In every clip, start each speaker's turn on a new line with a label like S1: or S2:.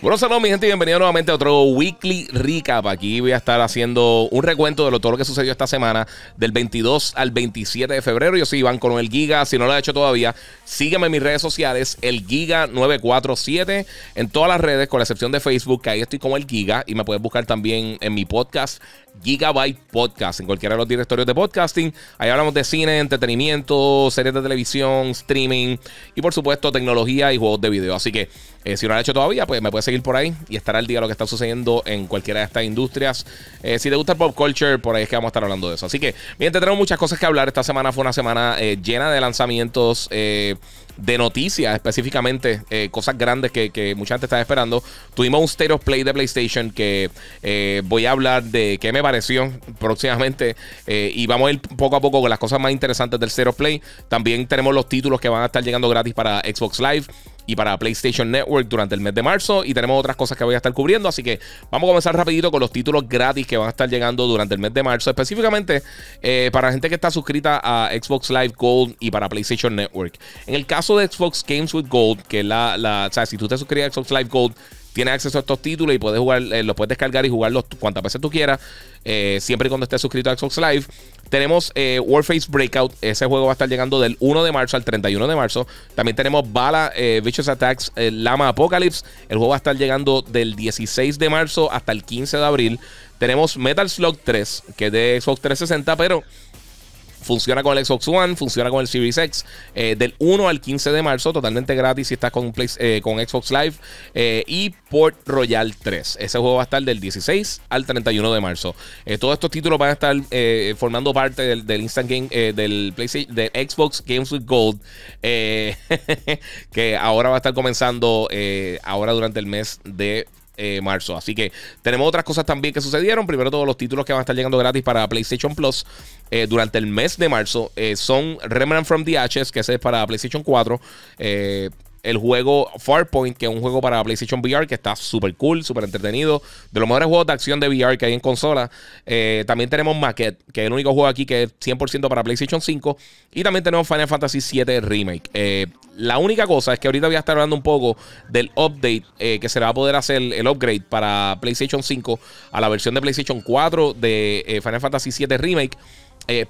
S1: Bueno, saludos mi gente y bienvenidos nuevamente a otro Weekly Recap. Aquí voy a estar haciendo un recuento de lo, todo lo que sucedió esta semana, del 22 al 27 de febrero. Yo soy Iván con el Giga, si no lo has hecho todavía, sígueme en mis redes sociales, el Giga947, en todas las redes, con la excepción de Facebook, que ahí estoy como el Giga, y me puedes buscar también en mi podcast, Gigabyte Podcast, en cualquiera de los directorios de podcasting. Ahí hablamos de cine, entretenimiento, series de televisión, streaming y por supuesto tecnología y juegos de video. Así que eh, si no lo has hecho todavía, pues me puedes seguir por ahí y estar al día de lo que está sucediendo en cualquiera de estas industrias. Eh, si te gusta el pop culture, por ahí es que vamos a estar hablando de eso. Así que, te tenemos muchas cosas que hablar. Esta semana fue una semana eh, llena de lanzamientos de noticias, específicamente eh, cosas grandes que, mucha gente está esperando. Tuvimos un State Play de PlayStation que eh, voy a hablar de qué me pareció próximamente eh, y vamos a ir poco a poco con las cosas más interesantes del State Play. También tenemos los títulos que van a estar llegando gratis para Xbox Live y para PlayStation Network durante el mes de marzo. Y tenemos otras cosas que voy a estar cubriendo. Así que vamos a comenzar rapidito con los títulos gratis que van a estar llegando durante el mes de marzo. Específicamente eh, para gente que está suscrita a Xbox Live Gold y para PlayStation Network. En el caso de Xbox Games with Gold, que es la, la o sea, si tú te suscribes a Xbox Live Gold, tienes acceso a estos títulos y puedes jugar, eh, los puedes descargar y jugarlos cuantas veces tú quieras, eh, siempre y cuando estés suscrito a Xbox Live. Tenemos eh, Warface Breakout, ese juego va a estar llegando del 1 de marzo al 31 de marzo. También tenemos Bala, Vicious Attacks, Lama Apocalypse, el juego va a estar llegando del 16 de marzo hasta el 15 de abril. Tenemos Metal Slug 3, que es de Xbox 360, pero Funciona con el Xbox One, funciona con el Series X. Eh, del 1 al 15 de marzo, totalmente gratis si estás con, eh, con Xbox Live. Eh, y Port Royal 3. Ese juego va a estar del 16 al 31 de marzo. todos estos títulos van a estar formando parte del, Instant Game, del, PlayStation de Xbox Games with Gold, que ahora va a estar comenzando ahora durante el mes de eh, marzo. Así que tenemos otras cosas también que sucedieron. Primero, todos los títulos que van a estar llegando gratis para PlayStation Plus eh, durante el mes de marzo eh, son Remnant from the Ashes, que ese es para PlayStation 4 el juego Farpoint, que es un juego para PlayStation VR que está súper cool, súper entretenido. De los mejores juegos de acción de VR que hay en consola. Eh, también tenemos Maquette, que es el único juego aquí que es 100% para PlayStation 5. Y también tenemos Final Fantasy VII Remake. Eh, la única cosa es que ahorita voy a estar hablando un poco del update eh, que se va a poder hacer el upgrade para PlayStation 5 a la versión de PlayStation 4 de Final Fantasy VII Remake.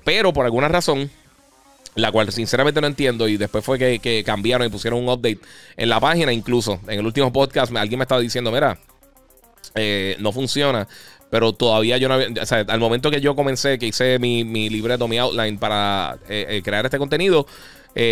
S1: pero por alguna razón la cual sinceramente no entiendo. Y después fue que, cambiaron y pusieron un update en la página. Incluso en el último podcast alguien me estaba diciendo, mira, eh, no funciona. Pero todavía yo no había... O sea, al momento que yo comencé, que hice mi, mi libreto, mi outline para eh, eh, crear este contenido,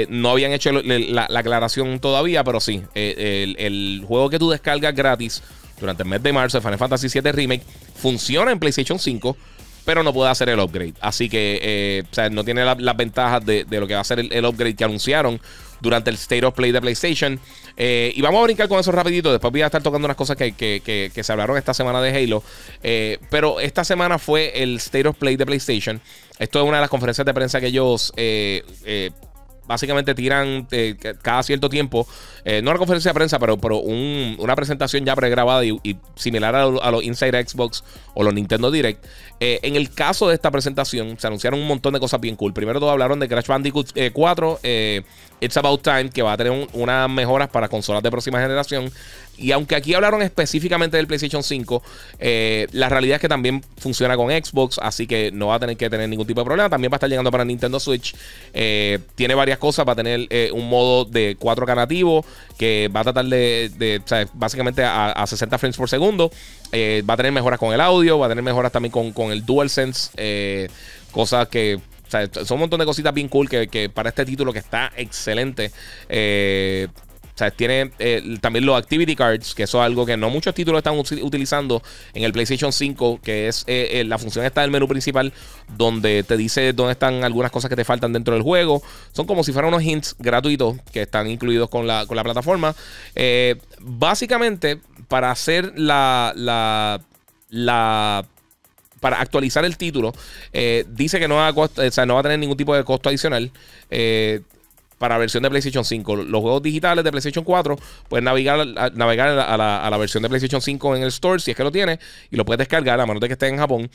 S1: no habían hecho la, aclaración todavía. Pero sí, el, el juego que tú descargas gratis durante el mes de marzo, Final Fantasy VII Remake, funciona en PlayStation 5 pero no puede hacer el upgrade. Así que eh, o sea, no tiene las ventajas de, lo que va a ser el, upgrade que anunciaron durante el State of Play de PlayStation. Eh, y vamos a brincar con eso rapidito. Después voy a estar tocando unas cosas que, se hablaron esta semana de Halo. Eh, pero esta semana fue el State of Play de PlayStation. Esto es una de las conferencias de prensa que ellos básicamente tiran eh, cada cierto tiempo, eh, no una conferencia de prensa, pero, pero una presentación ya pregrabada y, similar a, los Inside Xbox o los Nintendo Direct. Eh, en el caso de esta presentación, se anunciaron un montón de cosas bien cool. Primero, todos hablaron de Crash Bandicoot 4, It's About Time, que va a tener unas mejoras para consolas de próxima generación. Y aunque aquí hablaron específicamente del PlayStation 5, la realidad es que también funciona con Xbox, así que no va a tener que tener ningún tipo de problema. También va a estar llegando para Nintendo Switch. tiene varias cosas. Va a tener eh, un modo de 4K nativo que va a tratar de, básicamente a, 60 frames por segundo. Eh, va a tener mejoras con el audio, va a tener mejoras también con, con el dual sense eh, cosas que son un montón de cositas bien cool que, que, para este título que está excelente sea, tiene eh, también los Activity Cards, que eso es algo que no muchos títulos están utilizando en el PlayStation 5, que es eh, eh, la función está del menú principal, donde te dice dónde están algunas cosas que te faltan dentro del juego. Son como si fueran unos hints gratuitos que están incluidos con la, plataforma. básicamente, para hacer la, para actualizar el título. dice que no va, a o sea, no va a tener ningún tipo de costo adicional para versión de PlayStation 5. Los juegos digitales de PlayStation 4 puedes navegar, a, navegar a la, versión de PlayStation 5 en el store si es que lo tienes y lo puedes descargar a menos de que esté en Japón.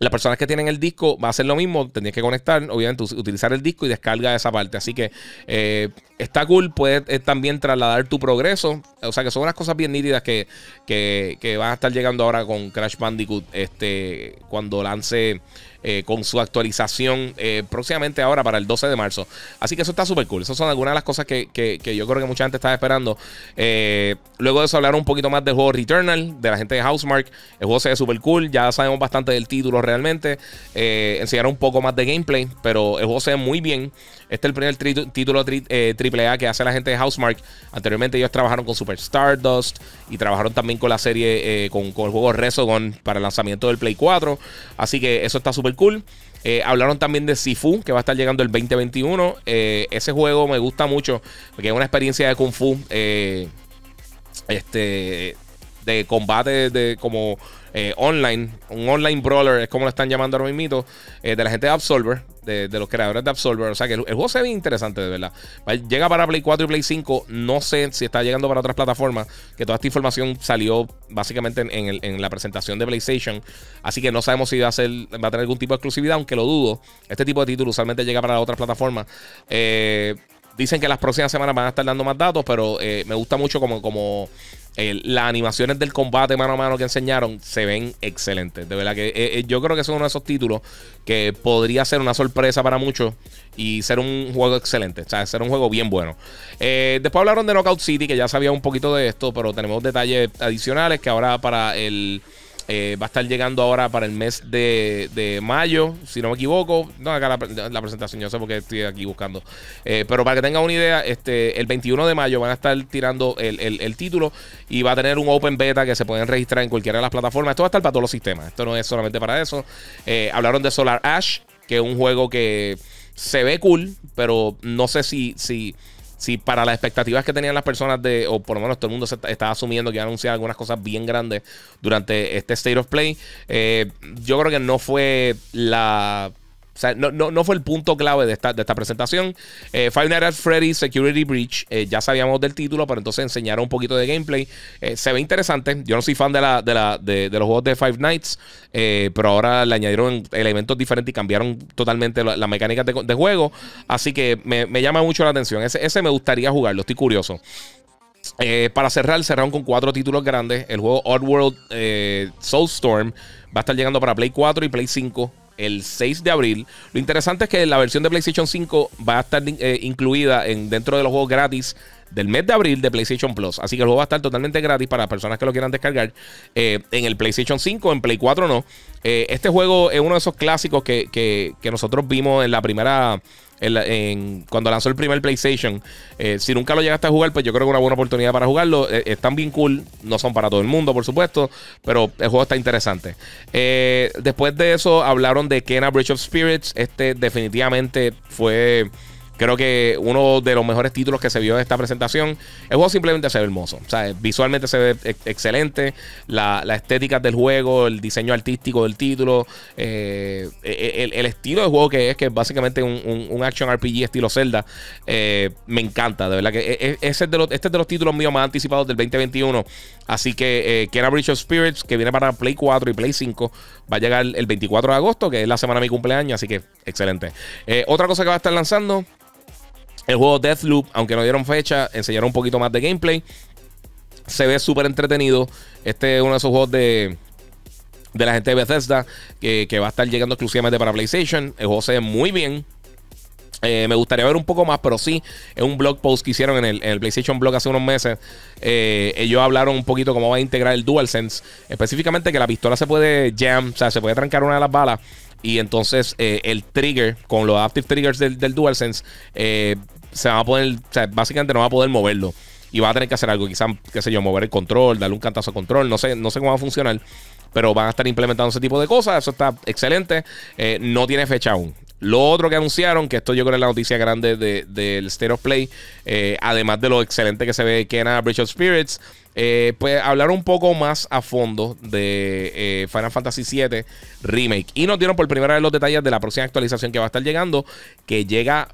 S1: Las personas que tienen el disco va a hacer lo mismo, tendrías que conectar, obviamente, utilizar el disco y descarga esa parte. Así que eh, está cool, puedes eh, también trasladar tu progreso. O sea que son unas cosas bien nítidas que, que, van a estar llegando ahora con Crash Bandicoot este, cuando lance eh, con su actualización eh, próximamente ahora para el 12 de marzo. Así que eso está súper cool. Esas son algunas de las cosas que, yo creo que mucha gente Está esperando. Eh, luego de eso hablar un poquito más del juego Returnal, de la gente de Housemark. El juego se ve súper cool, ya sabemos bastante del título realmente. enseñaron un poco más de gameplay, pero el juego se ve muy bien. Este es el primer título AAA que hace la gente de Housemark. Anteriormente ellos trabajaron con Super Stardust y trabajaron también con la serie, con, con, el juego Resogon para el lanzamiento del Play 4. Así que eso está súper cool. Eh, hablaron también de Sifu, que va a estar llegando el 2021. Eh, ese juego me gusta mucho, porque es una experiencia de Kung Fu. Eh, este de combate de como eh, online, un online brawler, es como lo están llamando ahora mismo, eh, de la gente de Absolver, de, los creadores de Absolver. O sea que el, juego se ve interesante, de verdad. Llega para Play 4 y Play 5, no sé si está llegando para otras plataformas, que toda esta información salió básicamente en, la presentación de PlayStation, así que no sabemos si va a, ser, va a tener algún tipo de exclusividad, aunque lo dudo. Este tipo de título usualmente llega para otras plataformas. Eh, Dicen que las próximas semanas van a estar dando más datos, pero eh, me gusta mucho como, como eh, las animaciones del combate mano a mano que enseñaron se ven excelentes. De verdad que eh, yo creo que es uno de esos títulos que podría ser una sorpresa para muchos y ser un juego excelente. O sea, ser un juego bien bueno. después hablaron de Knockout City, que ya sabía un poquito de esto, pero tenemos detalles adicionales que ahora para el eh, va a estar llegando ahora para el mes de, mayo, si no me equivoco. No, acá la, presentación, yo sé por qué estoy aquí buscando. Eh, pero para que tengan una idea, este, el 21 de mayo van a estar tirando el, título y va a tener un open beta que se pueden registrar en cualquiera de las plataformas. Esto va a estar para todos los sistemas. Esto no es solamente para eso. Eh, hablaron de Solar Ash, que es un juego que se ve cool, pero no sé si si para las expectativas que tenían las personas de, o por lo menos todo el mundo se estaba asumiendo que iban a anunciar algunas cosas bien grandes durante este State of Play, eh, yo creo que no fue la o sea, no, fue el punto clave de esta, presentación. Eh, Five Nights at Freddy's Security Breach, eh, ya sabíamos del título, pero entonces enseñaron un poquito de gameplay. Eh, se ve interesante. Yo no soy fan de, la, de, los juegos de Five Nights, pero ahora le añadieron elementos diferentes y cambiaron totalmente las mecánicas de, juego. Así que me, llama mucho la atención. Ese, ese me gustaría jugarlo, estoy curioso. para cerrar, cerraron con cuatro títulos grandes. El juego Oddworld World Soulstorm va a estar llegando para Play 4 y Play 5 el 6 de abril. Lo interesante es que la versión de PlayStation 5 va a estar eh, incluida en, dentro de los juegos gratis del mes de abril de PlayStation Plus. Así que el juego va a estar totalmente gratis para personas que lo quieran descargar eh, en el PlayStation 5, en Play 4 no. Eh, este juego es uno de esos clásicos que, nosotros vimos en la primera... cuando lanzó el primer PlayStation. Eh, si nunca lo llegaste a jugar, pues yo creo que es una buena oportunidad para jugarlo. están bien cool, no son para todo el mundo, por supuesto, pero el juego está interesante. después de eso, hablaron de Kena Bridge of Spirits. Este definitivamente fue Creo que uno de los mejores títulos que se vio en esta presentación. El juego simplemente se ve hermoso. O sea, visualmente se ve e-, excelente. La, estética del juego, el diseño artístico del título, eh, e-, e-, el, estilo de juego que es, que es básicamente un, un, un action RPG estilo Zelda, eh, me encanta. De verdad que es de los, este es de los títulos míos más anticipados del 2021. Así que eh, Kena Bridge of Spirits, que viene para Play 4 y Play 5, va a llegar el 24 de agosto, que es la semana de mi cumpleaños. Así que excelente. Eh, otra cosa que va a estar lanzando. El juego Deathloop, aunque no dieron fecha, enseñaron un poquito más de gameplay. Se ve súper entretenido. Este es uno de esos juegos de, de la gente de Bethesda que, va a estar llegando exclusivamente para PlayStation. El juego se ve muy bien. Eh, me gustaría ver un poco más, pero sí, es un blog post que hicieron en el, PlayStation Blog hace unos meses. Eh, ellos hablaron un poquito cómo va a integrar el DualSense. Específicamente que la pistola se puede jam, o sea, se puede trancar una de las balas. Y entonces eh, el trigger, con los active triggers del, del DualSense, se va a poder, o sea, básicamente no va a poder moverlo. Y va a tener que hacer algo, quizás, qué sé yo, mover el control, darle un cantazo a control, no sé, no sé cómo va a funcionar, pero van a estar implementando ese tipo de cosas, eso está excelente, eh, no tiene fecha aún. Lo otro que anunciaron, que esto yo creo es la noticia grande del de, State of Play, eh, además de lo excelente que se ve que era Bridge of Spirits, eh, pues hablar un poco más a fondo de Final Fantasy VII Remake. Y nos dieron por primera vez los detalles de la próxima actualización que va a estar llegando, que llega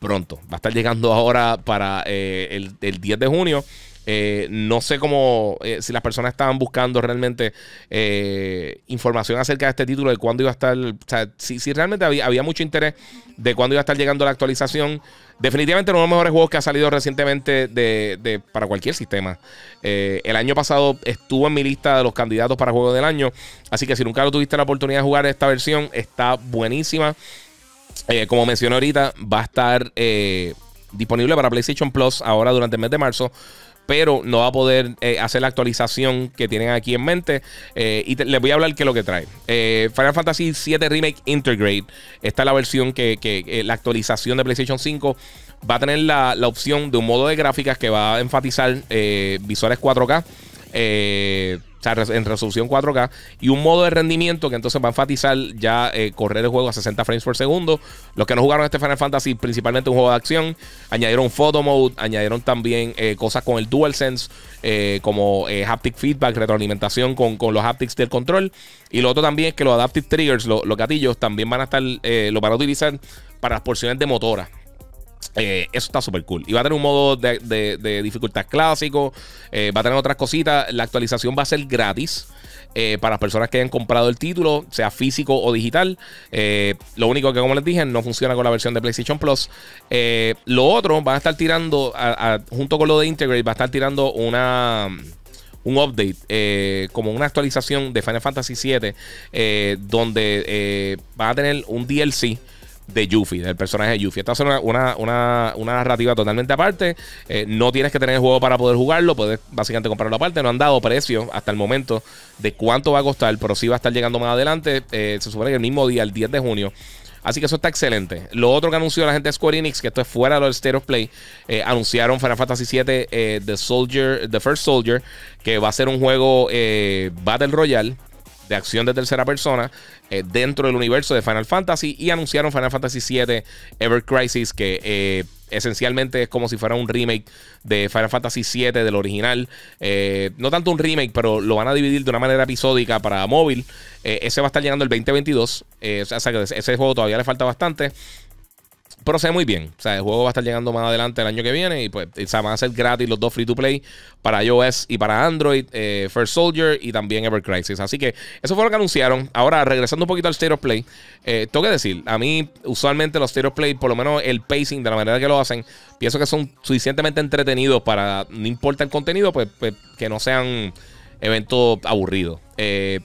S1: pronto. Va a estar llegando ahora para eh, el, 10 de junio. Eh, no sé cómo, eh, si las personas estaban buscando realmente información acerca de este título, de cuándo iba a estar, o sea, si, realmente había, mucho interés de cuándo iba a estar llegando la actualización. Definitivamente uno de los mejores juegos que ha salido recientemente de, para cualquier sistema. el año pasado estuvo en mi lista de los candidatos para juego del año, así que si nunca lo tuviste la oportunidad de jugar esta versión, está buenísima. Eh, como mencioné ahorita, va a estar eh, disponible para PlayStation Plus ahora durante el mes de marzo. Pero no va a poder eh, hacer la actualización que tienen aquí en mente. y les voy a hablar qué es lo que trae. Final Fantasy VII Remake Integrate. Esta es la versión que, la actualización de PlayStation 5 va a tener la, opción de un modo de gráficas que va a enfatizar visores 4K o sea, en resolución 4K, y un modo de rendimiento que entonces va a enfatizar ya eh, correr el juego a 60 frames por segundo. Los que no jugaron este Final Fantasy, principalmente un juego de acción, añadieron photo mode, añadieron también eh, cosas con el DualSense, Sense, eh, como haptic feedback, retroalimentación con, los haptics del control. Y lo otro también es que los adaptive triggers, los gatillos, también van a estar, lo van a utilizar para las porciones de motora. Eh, eso está súper cool. Y va a tener un modo de, dificultad clásico. Eh, va a tener otras cositas. La actualización va a ser gratis. Eh, para las personas que hayan comprado el título, sea físico o digital. lo único que, como les dije, no funciona con la versión de PlayStation Plus. lo otro, va a estar tirando, junto con lo de Integrate, va a estar tirando una un update, como una actualización de Final Fantasy VII, donde va a tener un DLC de Yuffie, del personaje de Yuffie. Esta es una, una, una, narrativa totalmente aparte. Eh, no tienes que tener el juego para poder jugarlo, puedes básicamente comprarlo aparte. No han dado precio hasta el momento de cuánto va a costar, pero sí va a estar llegando más adelante. Eh, se supone que el mismo día, el 10 de junio. Así que eso está excelente. Lo otro que anunció la gente de Square Enix, que esto es fuera del State of Play, eh, anunciaron Final Fantasy VII The Soldier, The First Soldier, que va a ser un juego Battle Royale de acción de tercera persona eh, dentro del universo de Final Fantasy y anunciaron Final Fantasy VII Ever Crisis que eh, esencialmente es como si fuera un remake de Final Fantasy VII del original. Eh, no tanto un remake, pero lo van a dividir de una manera episódica para móvil. ese va a estar llegando el 2022. o sea que ese juego todavía le falta bastante. Pero se muy bien. O sea, el juego va a estar llegando más adelante el año que viene. Y pues o sea, van a ser gratis los dos free to play para iOS y para Android. Eh, First Soldier y también Ever Crisis. Así que eso fue lo que anunciaron. Ahora, regresando un poquito al State of Play, eh, tengo que decir, a mí usualmente los State of Play, por lo menos el pacing, de la manera que lo hacen, pienso que son suficientemente entretenidos para, no importa el contenido, pues, pues que no sean eventos aburridos. Eh,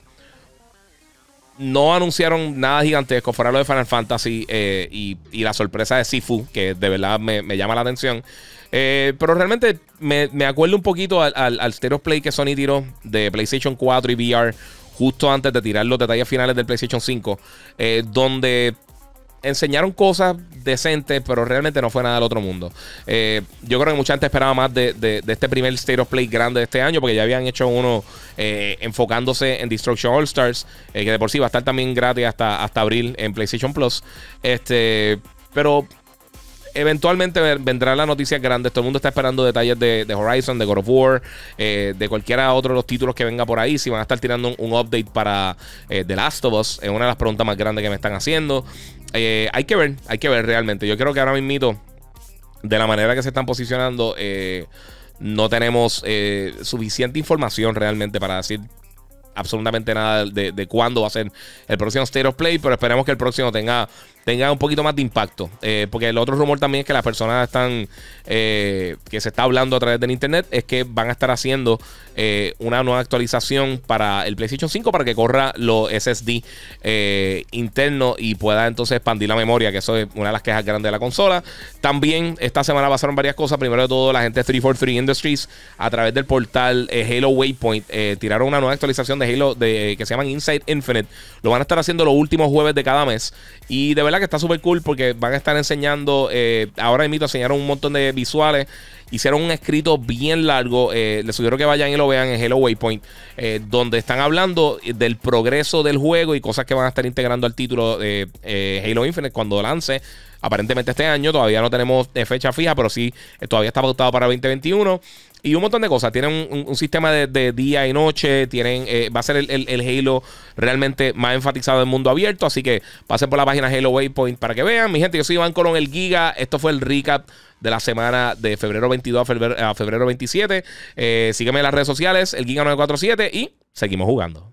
S1: no anunciaron nada gigantesco fuera lo de Final Fantasy eh, y, la sorpresa de Sifu, que de verdad me, llama la atención. Eh, pero realmente me, acuerdo un poquito al, al, Play que Sony tiró de PlayStation 4 y VR justo antes de tirar los detalles finales del PlayStation 5, eh, donde enseñaron cosas decentes, pero realmente no fue nada del otro mundo. Eh, yo creo que mucha gente esperaba más de, este primer State of Play grande de este año, porque ya habían hecho uno eh, enfocándose en Destruction All Stars, eh, que de por sí va a estar también gratis hasta, hasta abril en PlayStation Plus. Este, pero eventualmente vendrán las noticias grandes. Todo el mundo está esperando detalles de, Horizon, de God of War, eh, de cualquiera otro de los títulos que venga por ahí. Si van a estar tirando un, update para eh, The Last of Us, es una de las preguntas más grandes que me están haciendo. Eh, hay que ver, hay que ver realmente. Yo creo que ahora mismo, de la manera que se están posicionando, no tenemos suficiente información realmente para decir absolutamente nada de, de, cuándo va a ser el próximo State of Play, pero esperemos que el próximo tenga tenga un poquito más de impacto. Eh, porque el otro rumor también es que las personas están, eh, que se está hablando a través del internet, es que van a estar haciendo eh, una nueva actualización para el PlayStation 5 para que corra los SSD internos y pueda entonces expandir la memoria, que eso es una de las quejas grandes de la consola. También esta semana pasaron varias cosas. Primero de todo, la gente de 343 Industries, a través del portal Halo Waypoint, tiraron una nueva actualización de Halo de, que se llama Inside Infinite. Lo van a estar haciendo los últimos jueves de cada mes. Y de verdad, que está súper cool porque van a estar enseñando, ahora eh, ahora mismo enseñaron un montón de visuales, hicieron un escrito bien largo, eh, les sugiero que vayan y lo vean en Halo Waypoint, eh, donde están hablando del progreso del juego y cosas que van a estar integrando al título de Halo Infinite cuando lance aparentemente este año. Todavía no tenemos eh, fecha fija, pero sí eh, todavía está votado para 2021. Y un montón de cosas. Tienen un, sistema de, día y noche. Tienen, eh, va a ser el, Halo realmente más enfatizado del mundo abierto. Así que pasen por la página Halo Waypoint para que vean. Mi gente, yo soy Iván Colón, el Giga. Esto fue el recap de la semana de febrero 22 a febrero, 27. sígueme en las redes sociales, el Giga947 y seguimos jugando.